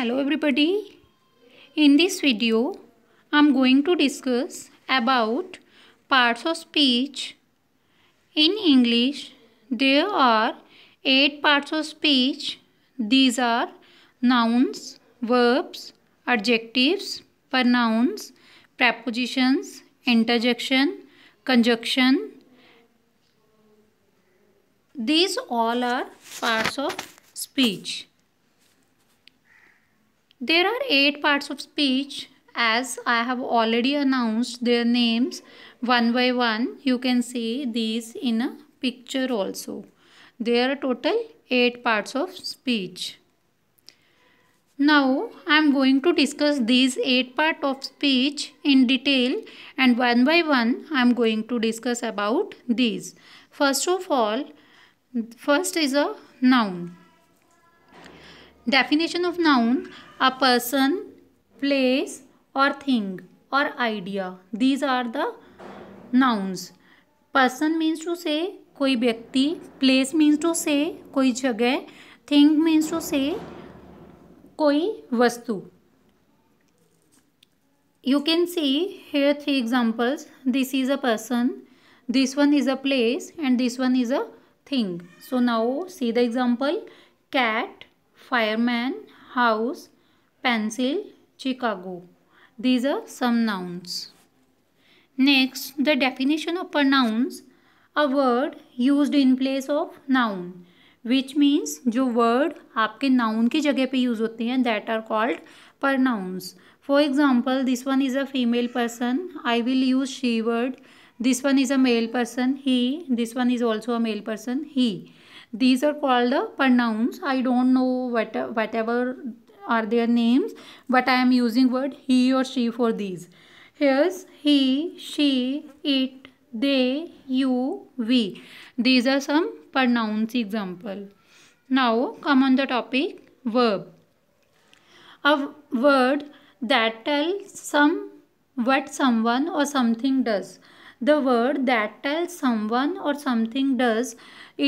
hello everybody in this video i'm going to discuss about parts of speech in english there are eight parts of speech these are nouns verbs adjectives pronouns prepositions interjection conjunction these all are parts of speech there are eight parts of speech as I have already announced their names one by one. You can see these in a picture also. There are total eight parts of speech. Now I am going to discuss these eight parts of speech in detail and one by one I am going to discuss about these. First of all, first is a noun. Definition of noun a person, place or thing or idea. These are the nouns. Person means to say कोई व्यक्ति means to say, कोई जगह means to say, कोई वस्तु you can see here three examples this is a person this one is a place and this one is a thing so now see the example cat fireman house pencil Chicago These are some nouns next the definition of a a word word in place of noun which means जो word आपके noun की जगह पे use होते हैं that are called पर for example this one is a female person I will use she word this one is a male person he this one is also a male person he these are called the pronouns i don't know what whatever are their names but i am using word he or she for these here's he she it they you we these are some pronouns example now come on the topic verb a word that tells some what someone or something does the word that tells someone or something does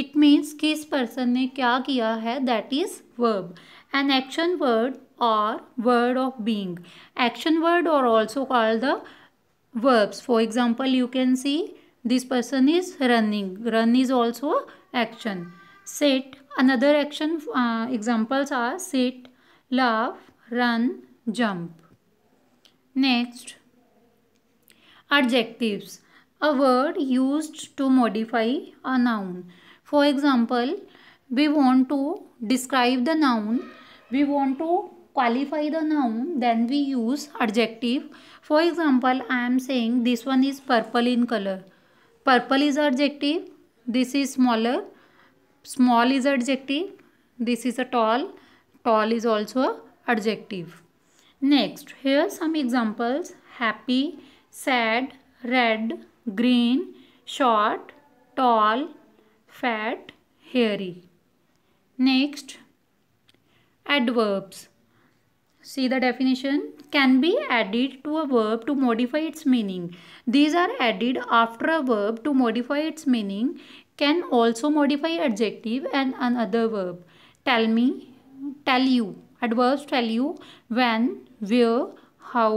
it means kis person ने क्या किया है that is verb an action word or word of being action word or also called the verbs for example you can see this person is running run is also action sit another action uh, examples are sit laugh run jump next adjectives a word used to modify a noun. For example, we want to describe the noun, we want to qualify the noun, then we use adjective. For example, I am saying this one is purple in color. Purple is adjective, this is smaller, small is adjective, this is a tall, tall is also a adjective. Next, here some examples, happy, sad, red, green short tall fat hairy next adverbs see the definition can be added to a verb to modify its meaning these are added after a verb to modify its meaning can also modify adjective and another verb tell me tell you adverbs tell you when where how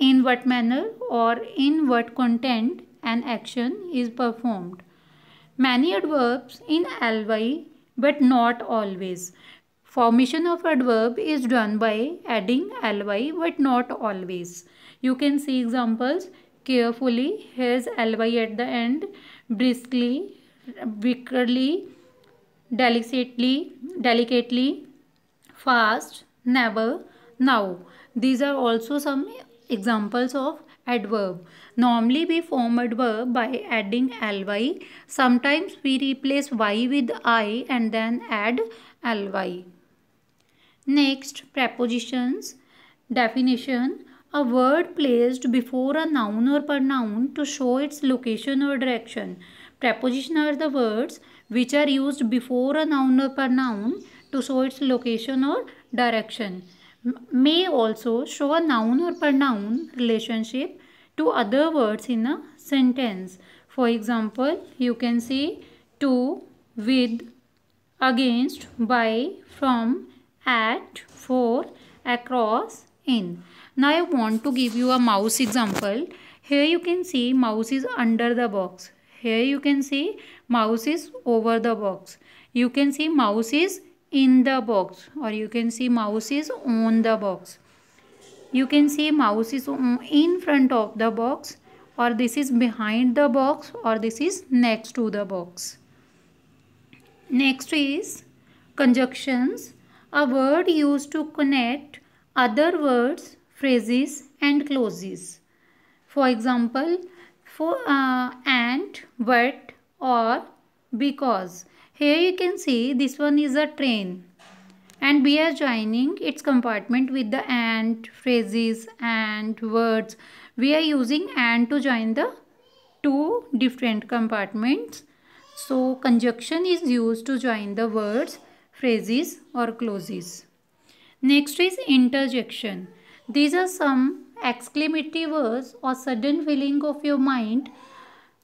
in what manner or in what content an action is performed. Many adverbs in ly but not always. Formation of adverb is done by adding ly but not always. You can see examples carefully. has ly at the end, briskly, wickedly, delicately, delicately, fast, never, now. These are also some Examples of adverb. Normally we form adverb by adding ly. Sometimes we replace y with i and then add ly. Next, prepositions. Definition. A word placed before a noun or pronoun to show its location or direction. Preposition are the words which are used before a noun or pronoun to show its location or direction may also show a noun or pronoun relationship to other words in a sentence. For example, you can see to, with, against, by, from, at, for, across, in. Now I want to give you a mouse example. Here you can see mouse is under the box. Here you can see mouse is over the box. You can see mouse is in the box or you can see mouse is on the box you can see mouse is in front of the box or this is behind the box or this is next to the box next is conjunctions a word used to connect other words phrases and clauses for example for uh, and but or because here you can see this one is a train and we are joining its compartment with the and, phrases and, words. We are using and to join the two different compartments. So conjunction is used to join the words, phrases or clauses. Next is interjection. These are some exclamatory words or sudden feeling of your mind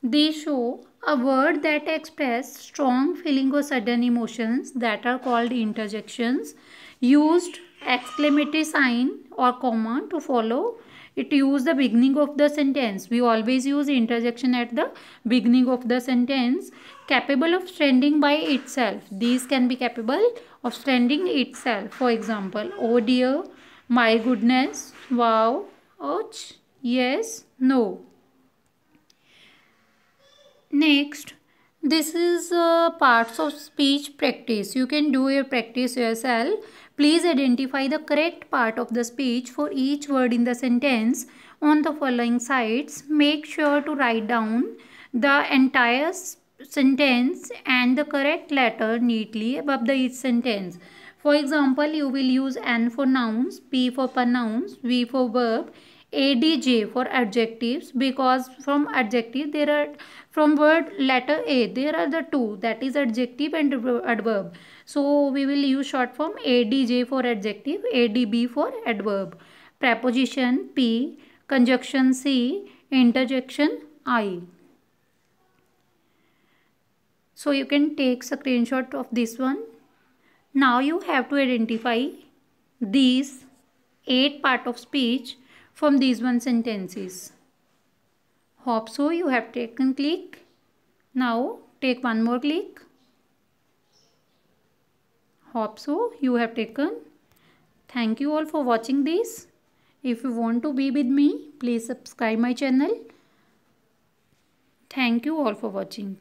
they show a word that express strong feeling or sudden emotions that are called interjections. Used exclamatory sign or comma to follow. It Use the beginning of the sentence. We always use interjection at the beginning of the sentence. Capable of standing by itself. These can be capable of standing itself. For example, oh dear, my goodness, wow, ouch, yes, no. Next, this is uh, parts of speech practice. You can do your practice yourself. Please identify the correct part of the speech for each word in the sentence on the following sides. Make sure to write down the entire sentence and the correct letter neatly above the each sentence. For example, you will use N for nouns, P for pronouns, V for verb, ADJ for adjectives because from adjective there are from word letter A there are the two that is adjective and adverb. So we will use short form ADJ for adjective, ADB for adverb. Preposition P, conjunction C, interjection I. So you can take screenshot of this one. Now you have to identify these eight part of speech from these one sentences. Hope so you have taken click. Now take one more click. Hope so you have taken. Thank you all for watching this. If you want to be with me, please subscribe my channel. Thank you all for watching.